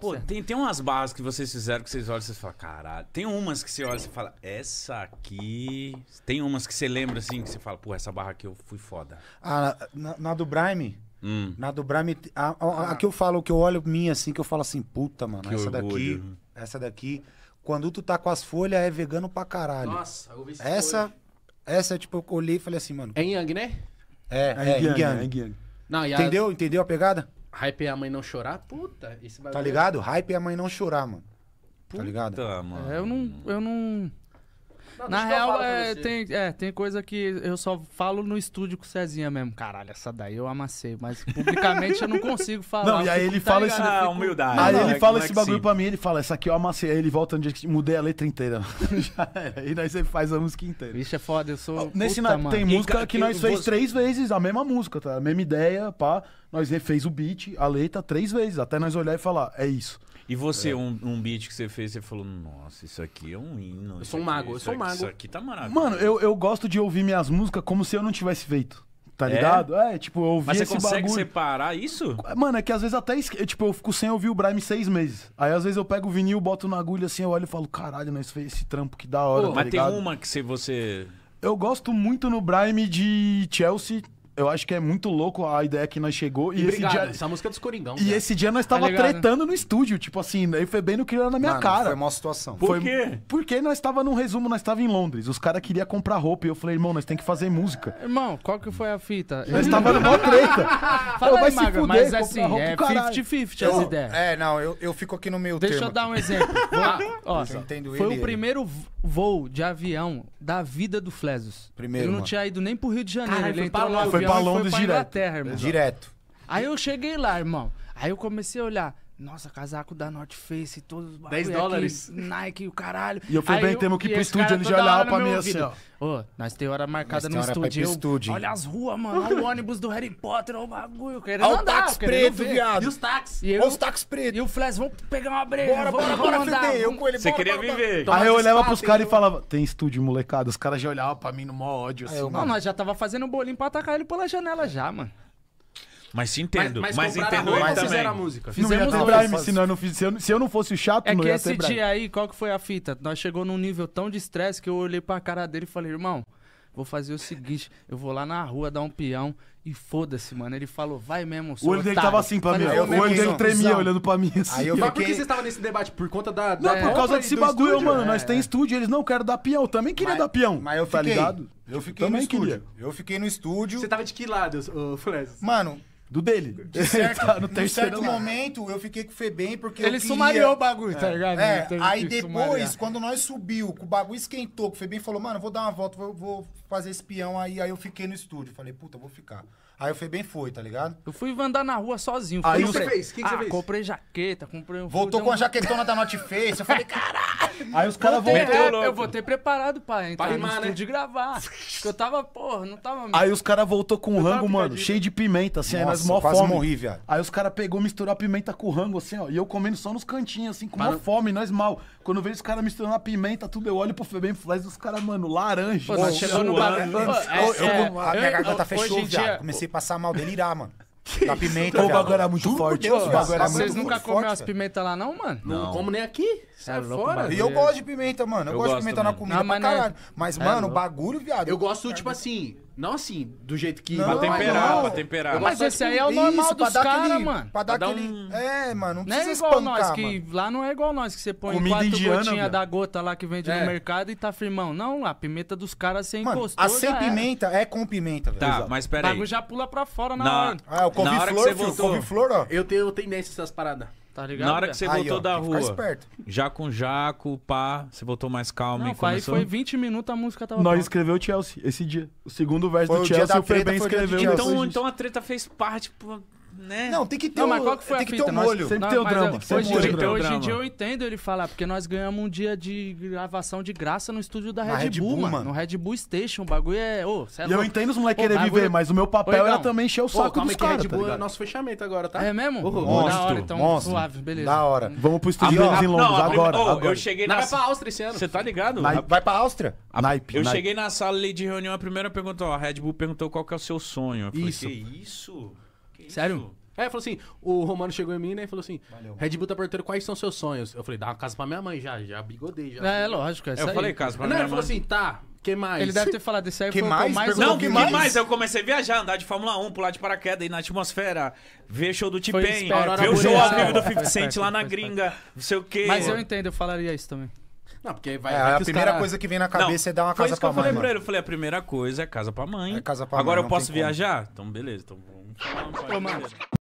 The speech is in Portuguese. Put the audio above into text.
Pô, tem, tem umas barras que vocês fizeram que vocês olham e vocês falam, caralho. Tem umas que você olha e você fala, essa aqui. Tem umas que você lembra assim, que você fala, pô, essa barra aqui eu fui foda. Ah, na, na do Brime? Hum. Na do Brime, a, a, a, ah. a, que eu falo, que eu olho minha assim, que eu falo assim, puta, mano, que essa orgulho. daqui. Essa daqui. Quando tu tá com as folhas, é vegano pra caralho. Nossa, eu vi isso Essa, hoje. essa tipo, eu olhei e falei assim, mano. É Yang, né? É, é, é Yang. É Yang. Não, a... Entendeu? Entendeu a pegada? Hype é a mãe não chorar? Puta, esse bagulho. Tá ligado? Hype é a mãe não chorar, mano. Tá Puta, tá ligado? Mano. É, eu não. Eu não. Não, Na real, é, tem, é, tem coisa que eu só falo no estúdio com o Cezinha mesmo. Caralho, essa daí eu amassei, mas publicamente eu não consigo falar. Não, e aí ele tá fala esse. Ah, ah humildade. Aí ele né? fala é esse bagulho pra mim, ele fala, essa aqui eu amassei. Aí ele volta no dia é que mudei a letra inteira. aí nós E daí você faz a música inteira. Vixe, é foda, eu sou. Nesse puta, tem música que nós fez três vezes a mesma música, tá? A mesma ideia, pá. Nós refez o beat, a letra, três vezes, até nós olhar e falar, é isso. E você, é. um, um beat que você fez, você falou, nossa, isso aqui é um hino. Eu sou um aqui, mago, eu sou mago. Isso aqui tá maravilhoso. Mano, eu, eu gosto de ouvir minhas músicas como se eu não tivesse feito. Tá é? ligado? É, é tipo, eu ouvi Mas você consegue separar isso? Mano, é que às vezes até. Tipo, eu fico sem ouvir o Brime seis meses. Aí às vezes eu pego o vinil, boto na agulha assim, eu olho e falo, caralho, mas né, foi esse trampo que da hora. Pô, tá mas ligado? tem uma que se você. Eu gosto muito no Brime de Chelsea, eu acho que é muito louco a ideia que nós chegou. E, e esse dia... essa música é dos Coringão. E cara. esse dia nós estávamos tá tretando no estúdio, tipo assim, aí foi bem no que na minha Mano, cara. Foi uma situação. Por foi... quê? Porque nós estava num resumo, nós estávamos em Londres. Os caras queriam comprar roupa e eu falei, irmão, nós tem que fazer música. Irmão, qual que foi a fita? Nós estávamos numa treta. Fala eu, aí, Maga, fuder, mas assim, roupa, é 50-50 as ideias. É, não, eu, eu fico aqui no meio Deixa termo. eu dar um exemplo. ah, ó, eu entendo foi ele, o primeiro voo de avião da vida do Flesos. Primeiro, Ele não tinha ido nem pro Rio de Janeiro. Cara, ele entrou no avião pra Londres direto. Inglaterra, irmão. Direto. Aí eu cheguei lá, irmão. Aí eu comecei a olhar. Nossa, casaco da North Face, todos os 10 dólares. Aqui, Nike, o caralho. E eu fui bem, temos que ir pro estúdio, ele já olhava pra mim assim, ó. Ô, nós tem hora marcada no estúdio. estúdio. Olha as ruas, mano. Olha o ônibus do Harry Potter, olha o bagulho. olha o táxi preto, viado. E os táxis. Olha os táxis preto. E o Flash, vamos pegar uma breja. Bora, vamos, bora, bora, andar, eu com ele. Você queria viver. Aí eu olhava pros caras e falava, tem estúdio, molecada. Os caras já olhavam pra mim no mó ódio, assim. Não, nós já tava fazendo bolinho pra atacar ele pela janela já, mano. Mas entendo. Mas, mas, mas entendo ele também. Fizeram a música. Fizemos não ia ter se, não, se, eu, se eu não fosse o chato, é não ia ter É que esse dia aí, qual que foi a fita? Nós chegou num nível tão de estresse que eu olhei pra cara dele e falei, irmão, vou fazer o seguinte, eu vou lá na rua dar um peão e foda-se, mano. Ele falou, vai mesmo, O olho dele tava assim pra mim, o olho dele tremia olhando pra mim assim. Aí eu assim. Mas por que vocês estavam nesse debate? Por conta da... Não, por causa desse bagulho, mano. Nós é, tem é. estúdio, eles não querem dar peão. Eu também queria dar peão, mas eu tá ligado? Eu fiquei no estúdio. Eu fiquei no estúdio. Você tava de que lado, Fresnes? Mano... Do dele. De certo, tá, no num certo momento, eu fiquei com o Febem porque Ele queria... sumariou o bagulho, tá é. tá ligado? É, aí depois, quando nós subiu, que o bagulho esquentou, que o Febem falou, mano, vou dar uma volta, vou, vou fazer espião aí. Aí eu fiquei no estúdio, falei, puta, vou ficar. Aí o Febem foi, tá ligado? Eu fui andar na rua sozinho. Aí o que você fez? O que, ah, você fez? comprei jaqueta, comprei... Um Voltou com a jaquetona da Not Face, eu falei, caralho! Aí os caras vão. É, eu ter preparado pra entrar pra rimar, no né? de gravar. Porque eu tava, porra, não tava. Aí os caras voltou com o rango, mano, cheio de pimenta, assim, Nossa, aí nós mó quase fome. morri, viado. Aí os caras pegou, misturou a pimenta com o rango, assim, ó. E eu comendo só nos cantinhos, assim, com uma fome, nós mal. Quando vejo os caras misturando a pimenta, tudo, eu olho pro Febem Flash e os caras, mano, laranja. Pô, chegou no bagulho. É, a minha é, garganta tá fechou, viado. Comecei a passar mal, delirar, mano. A pimenta. O bagulho era muito forte. era Vocês nunca comeram as pimentas lá, não, mano? Não, não como nem aqui. Sai é fora. E eu gosto de pimenta, mano. Eu, eu gosto de pimenta também. na comida não, pra é- caralho. Mas, é mano, o bagulho, viado. Eu gosto, é tipo assim, não assim, do jeito que. Não, pra temperar, não. pra temperar. Mas esse aí é o normal isso, dos caras, mano. Pra dar, pra aquele. Um... É, mano, não precisa não é igual espancar, nós, que mano. lá não é igual nós, que você põe Comida quatro indiana, gotinhas da gota lá que vende é. no mercado e tá firmão. Não, a pimenta dos caras sem encostou. A sem pimenta é com pimenta, velho. Tá, Exato. mas pera aí. O bagulho já pula pra fora na, na... hora. Ah, é o couve-flor, couve-flor, ó. Eu tenho tendência essas paradas. Tá ligado? Na hora que você voltou Aí, ó, da rua, Já jaco, jaco, pá, você voltou mais calmo Não, e foi- aí foi 20 minutos a música tava Nós escrevemos escreveu o Chelsea esse dia. O segundo verso Foi do o Chelsea, foi bem dia escreveu. Então, então a treta fez parte pô, né? Não, tem que ter não, mas qual que foi tem a que fita? ter um Nós- Sempre Não, tem o drama. eu- Hoje, em dia- drama. hoje em dia eu entendo ele falar, porque nós ganhamos um dia de gravação de graça no estúdio da Na Red, Red Bull, Bull, mano. mano. No Red Bull Station. O bagulho é. é E eu entendo os moleques querer bagulho- viver, mas o meu papel era também encher o saco dos caras, Red tá Bull é nosso fechamento agora, tá? É mesmo? Uhum. da hora, então suave, beleza. Da hora. Hum. Vamos pro estúdio de em Londres, agora. Eu cheguei vai pra Áustria esse ano. Você tá ligado? Vai, pra Áustria? Naipe, Eu cheguei na sala de reunião, a primeira perguntou, a Red Bull perguntou qual que é o seu sonho. Isso. que isso? Que Sério? Isso? É, falou assim, o Romano chegou em mim, né, e falou assim, Valeu. Red Bull tá perguntando quais são seus sonhos. Eu falei, dá uma casa pra minha mãe já, já bigodei, já. É, lógico, é isso Eu falei casa pra Não, minha ele mãe. falou assim, tá, que mais? Ele deve ter falado isso aí. Que foi o mais? mais Não, o que mais? mais? Eu comecei a viajar, andar de Fórmula 1, pular de paraquedas, ir na atmosfera, ver show do T-Pain, ver o show ao vivo do 50 Cent lá na gringa, não sei o quê. Mas eu entendo, eu falaria isso também. Não, porque vai. É, a primeira cara... coisa que vem na cabeça não, é dar uma casa pra mãe. Foi isso que eu falei mano. pra ele. Eu falei, a primeira coisa é casa pra mãe. É casa pra Agora mãe. Agora eu posso viajar? Como. Então, beleza. Então vamos. Tomar,